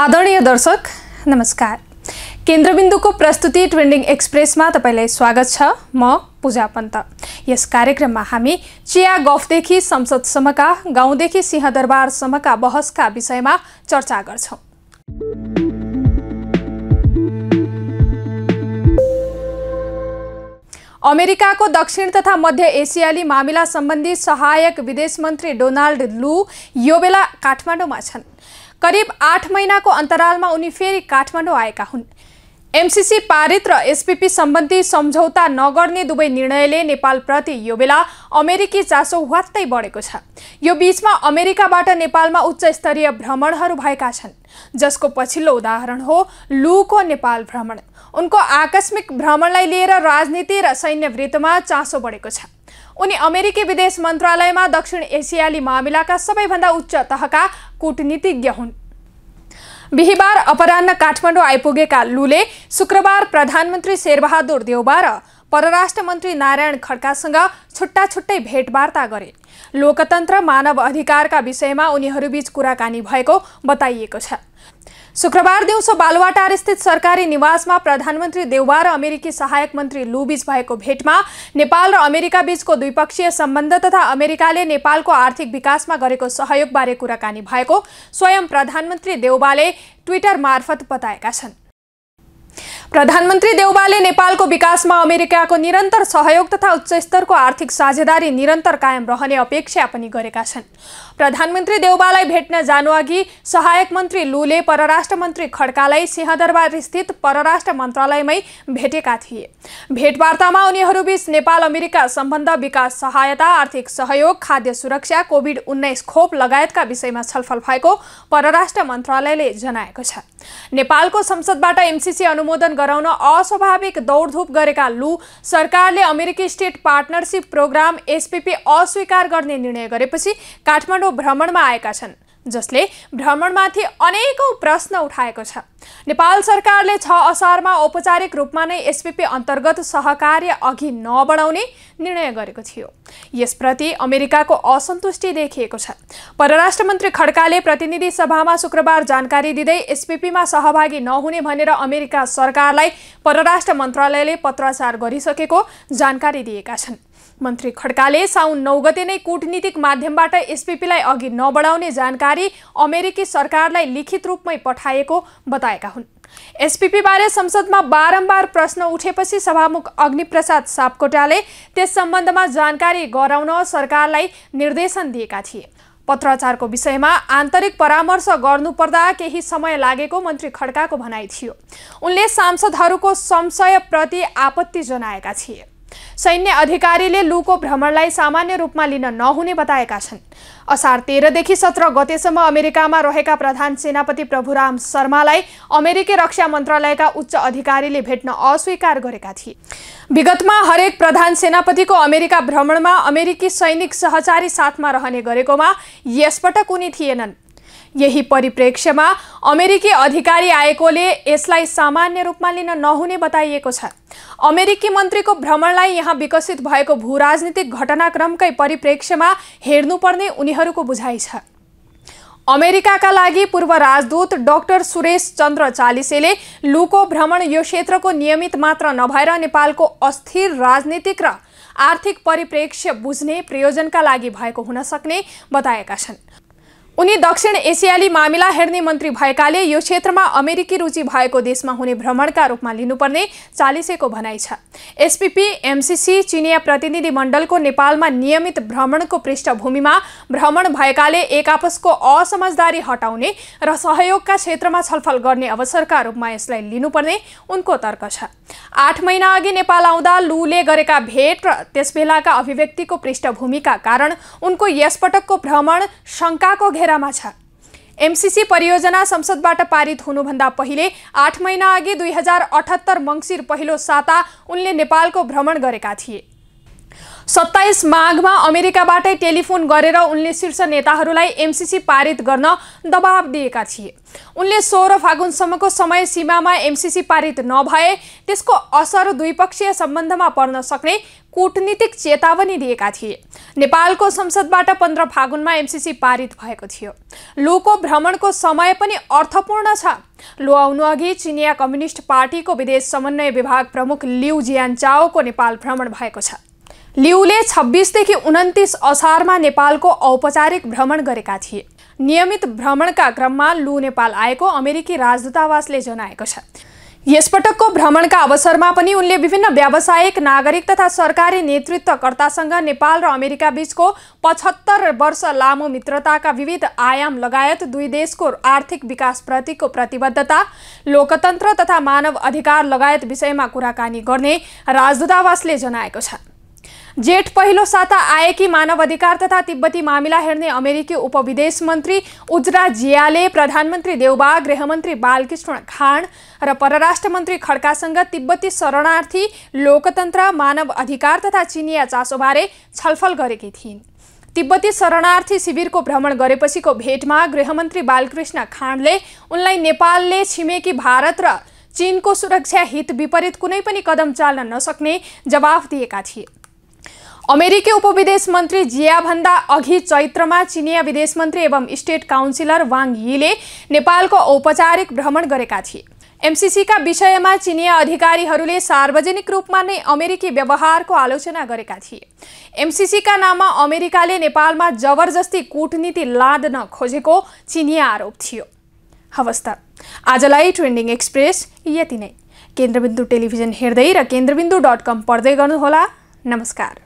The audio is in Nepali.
आदरणीय दर्शक नमस्कार केन्द्रबिन्दुको प्रस्तुति ट्रेन्डिङ एक्सप्रेसमा तपाईँलाई स्वागत छ म पूजा पन्त यस कार्यक्रममा हामी चिया गफदेखि संसदसम्मका गाउँदेखि सिंहदरबारसम्मका बहसका विषयमा चर्चा गर्छौँ अमेरिकाको दक्षिण तथा मध्य एसियाली मामिला सम्बन्धी सहायक विदेश मन्त्री डोनाल्ड लु यो बेला काठमाडौँमा छन् करिब आठ महिनाको अन्तरालमा उनी फेरि काठमाडौँ आएका हुन् एमसिसी पारित र एसपीपी सम्बन्धी सम्झौता नगर्ने दुवै निर्णयले नेपालप्रति यो बेला अमेरिकी चासो वात्तै बढेको छ यो बीचमा अमेरिकाबाट नेपालमा उच्च स्तरीय भ्रमणहरू भएका छन् जसको पछिल्लो उदाहरण हो लुको नेपाल भ्रमण उनको आकस्मिक भ्रमणलाई लिएर राजनीति र सैन्य वृत्तमा चासो बढेको छ उनी अमेरिकी विदेश मन्त्रालयमा दक्षिण एसियाली मामिलाका सबैभन्दा उच्च तहका कूटनीतिज्ञ हुन् बिहिबार अपरान्न काठमाडौँ आइपुगेका लुले शुक्रबार प्रधानमन्त्री शेरबहादुर देउबा र परराष्ट्र मन्त्री नारायण खड्कासँग छुट्टा छुट्टै भेटवार्ता गरे लोकतन्त्र मानव अधिकारका विषयमा उनीहरूबीच कुराकानी भएको बताइएको छ शुक्रबार दिउँसो बालुवाटार स्थित सरकारी निवासमा प्रधानमन्त्री देउवा र अमेरिकी सहायक मन्त्री लुबीच भएको भेटमा नेपाल र अमेरिका बीचको द्विपक्षीय सम्बन्ध तथा अमेरिकाले नेपालको आर्थिक विकासमा गरेको सहयोगबारे कुराकानी भएको स्वयं प्रधानमन्त्री देउवाले ट्विटर मार्फत बताएका छन् प्रधानमन्त्री देउबाले नेपालको विकासमा अमेरिकाको निरन्तर सहयोग तथा उच्च स्तरको आर्थिक साझेदारी निरन्तर कायम रहने अपेक्षा पनि गरेका छन् प्रधानमन्त्री देउबालाई भेट्न जानुअघि सहायक मन्त्री लुले परराष्ट्र मन्त्री खड्कालाई सिंहदरबार परराष्ट्र मन्त्रालयमै भेटेका थिए भेटवार्तामा उनीहरूबीच नेपाल अमेरिका सम्बन्ध विकास सहायता आर्थिक सहयोग खाद्य सुरक्षा कोभिड उन्नाइस खोप लगायतका विषयमा छलफल भएको परराष्ट्र मन्त्रालयले जनाएको छ नेपालको संसदबाट एमसिसी अनुमोदन गराउन अस्वाभाविक दौडधुप गरेका लु सरकारले अमेरिकी स्टेट पार्टनरसिप प्रोग्राम एसपिपी अस्वीकार गर्ने निर्णय गरेपछि काठमाडौँ भ्रमणमा आएका छन् जसले भ्रमणमाथि अनेकौँ प्रश्न उठाएको छ नेपाल सरकारले छ असारमा औपचारिक रूपमा नै एसपिपी अन्तर्गत सहकार्य अघि नबढाउने निर्णय गरेको थियो यसप्रति अमेरिकाको असन्तुष्टि देखिएको छ परराष्ट्र मन्त्री खड्काले प्रतिनिधि सभामा शुक्रबार जानकारी दिँदै एसपिपीमा सहभागी नहुने भनेर अमेरिका सरकारलाई परराष्ट्र मन्त्रालयले पत्राचार गरिसकेको जानकारी दिएका छन् मन्त्री खड्काले साउन नौ गते नै कूटनीतिक माध्यमबाट एसपिपीलाई अघि नबढाउने जानकारी अमेरिकी सरकारलाई लिखित रूपमै पठाएको बताएका हुन् एसपिपीबारे संसदमा बारम्बार प्रश्न उठेपछि सभामुख अग्निप्रसाद सापकोटाले त्यस सम्बन्धमा जानकारी गराउन सरकारलाई निर्देशन दिएका थिए पत्राचारको विषयमा आन्तरिक परामर्श गर्नुपर्दा केही समय लागेको मन्त्री खड्काको भनाइ थियो उनले सांसदहरूको संशयप्रति आपत्ति जनाएका थिए सैन्य अधिकारीले लुको भ्रमणलाई सामान्य रूपमा लिन नहुने बताएका छन् असार तेह्रदेखि सत्र गतेसम्म अमेरिकामा रहेका प्रधान सेनापति प्रभुराम शर्मालाई अमेरिकी रक्षा मन्त्रालयका उच्च अधिकारीले भेट्न अस्वीकार गरेका थिए विगतमा हरेक प्रधान सेनापतिको अमेरिका भ्रमणमा अमेरिकी सैनिक सहचारी साथमा रहने गरेकोमा यसपटक उनी थिएनन् यही परिप्रेक्ष्यमा अमेरिकी अधिकारी आएकोले यसलाई सामान्य रूपमा लिन नहुने बताइएको छ अमेरिकी मन्त्रीको भ्रमणलाई यहाँ विकसित भएको भूराजनीतिक घटनाक्रमकै परिप्रेक्ष्यमा हेर्नुपर्ने उनीहरूको बुझाइ छ अमेरिकाका लागि पूर्व राजदूत डाक्टर सुरेश चन्द्र चालिसेले लुको भ्रमण यो क्षेत्रको नियमित मात्र नभएर नेपालको अस्थिर राजनीतिक र आर्थिक परिप्रेक्ष्य बुझ्ने प्रयोजनका लागि भएको हुन सक्ने बताएका छन् उनी दक्षिण एसियाली मामिला हेर्ने मन्त्री भएकाले यो क्षेत्रमा अमेरिकी रुचि भएको देशमा हुने भ्रमणका रूपमा लिनुपर्ने चालिसेको भनाइ छ एसपिपी एमसिसी चिनिया मण्डलको नेपालमा नियमित भ्रमणको पृष्ठभूमिमा भ्रमण भएकाले एक आपसको असमझदारी हटाउने र सहयोगका क्षेत्रमा छलफल गर्ने अवसरका रूपमा यसलाई लिनुपर्ने उनको तर्क छ आठ महिना अघि नेपाल आउँदा लुले गरेका भेट र त्यसबेलाका अभिव्यक्तिको पृष्ठभूमिका कारण उनको यसपटकको भ्रमण शङ्काको घेर घेरामा छ एमसिसी परियोजना संसदबाट पारित हुनुभन्दा पहिले आठ महिना अघि दुई हजार अठहत्तर मङ्सिर पहिलो साता उनले नेपालको भ्रमण गरेका थिए सत्ताइस माघमा अमेरिकाबाटै टेलिफोन गरेर उनले शीर्ष नेताहरूलाई एमसिसी पारित गर्न दबाव दिएका थिए उनले सोह्र फागुनसम्मको समय सीमामा एमसिसी पारित नभए त्यसको असर द्विपक्षीय सम्बन्धमा पर्न सक्ने कूटनीतिक चेतावनी दिएका थिए नेपालको संसदबाट पन्ध्र फागुनमा एमसिसी पारित भएको थियो लोको भ्रमणको समय पनि अर्थपूर्ण छ लो आउनुअघि चिनिया कम्युनिस्ट पार्टीको विदेश समन्वय विभाग प्रमुख लिउ जियान चाओको नेपाल भ्रमण भएको छ लिउले छब्बिसदेखि उन्तिस असारमा नेपालको औपचारिक भ्रमण गरेका थिए नियमित भ्रमणका क्रममा लु नेपाल आएको अमेरिकी राजदूतावासले जनाएको छ यसपटकको भ्रमणका अवसरमा पनि उनले विभिन्न व्यावसायिक नागरिक तथा सरकारी नेतृत्वकर्तासँग नेपाल र अमेरिका बीचको पचहत्तर वर्ष लामो मित्रताका विविध आयाम लगायत दुई देशको आर्थिक विकासप्रतिको प्रतिबद्धता लोकतन्त्र तथा मानव अधिकार लगायत विषयमा कुराकानी गर्ने राजदूतावासले जनाएको छ जेठ पहिलो साता आएकी मानव अधिकार तथा तिब्बती मामिला हेर्ने अमेरिकी उपविदेश मन्त्री उज्रा जियाले प्रधानमन्त्री देउबा गृहमन्त्री बालकृष्ण खाँड र परराष्ट्र मन्त्री खड्कासँग तिब्बती शरणार्थी लोकतन्त्र मानव अधिकार तथा चिनिया चासोबारे छलफल गरेकी थिइन् तिब्बती शरणार्थी शिविरको भ्रमण गरेपछिको भेटमा गृहमन्त्री बालकृष्ण खाँडले उनलाई नेपालले छिमेकी भारत र चिनको सुरक्षा हित विपरीत कुनै पनि कदम चाल्न नसक्ने जवाफ दिएका थिए अमेरिकी उपविदेश मन्त्री जियाभन्दा अघि चैत्रमा चिनिया विदेश मन्त्री एवं स्टेट काउन्सिलर वाङ यीले नेपालको औपचारिक भ्रमण गरेका थिए एमसिसीका विषयमा चिनिया अधिकारीहरूले सार्वजनिक रूपमा नै अमेरिकी व्यवहारको आलोचना गरेका थिए एमसिसीका नाममा अमेरिकाले नेपालमा जबरजस्ती कूटनीति लाद्न खोजेको चिनिया आरोप थियो हवस् त आजलाई ट्रेन्डिङ एक्सप्रेस यति नै केन्द्रबिन्दु टेलिभिजन हेर्दै र केन्द्रबिन्दु डट कम पढ्दै गर्नुहोला नमस्कार